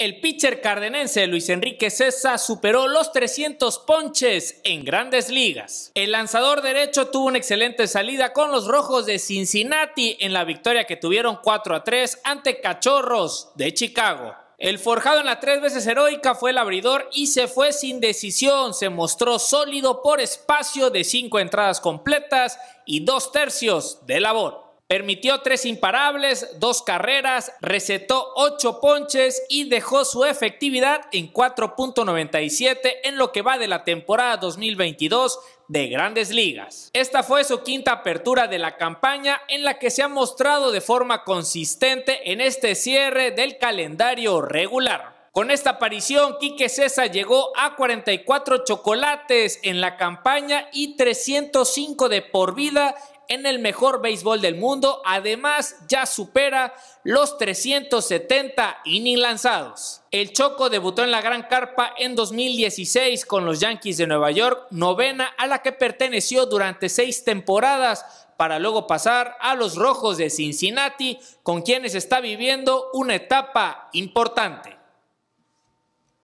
El pitcher cardenense Luis Enrique Cesa superó los 300 ponches en grandes ligas. El lanzador derecho tuvo una excelente salida con los rojos de Cincinnati en la victoria que tuvieron 4 a 3 ante Cachorros de Chicago. El forjado en la tres veces heroica fue el abridor y se fue sin decisión. Se mostró sólido por espacio de cinco entradas completas y dos tercios de labor. Permitió tres imparables, dos carreras, recetó ocho ponches y dejó su efectividad en 4.97 en lo que va de la temporada 2022 de grandes ligas. Esta fue su quinta apertura de la campaña en la que se ha mostrado de forma consistente en este cierre del calendario regular. Con esta aparición, Quique César llegó a 44 chocolates en la campaña y 305 de por vida en el mejor béisbol del mundo. Además, ya supera los 370 innings lanzados. El Choco debutó en la Gran Carpa en 2016 con los Yankees de Nueva York, novena a la que perteneció durante seis temporadas para luego pasar a los Rojos de Cincinnati, con quienes está viviendo una etapa importante.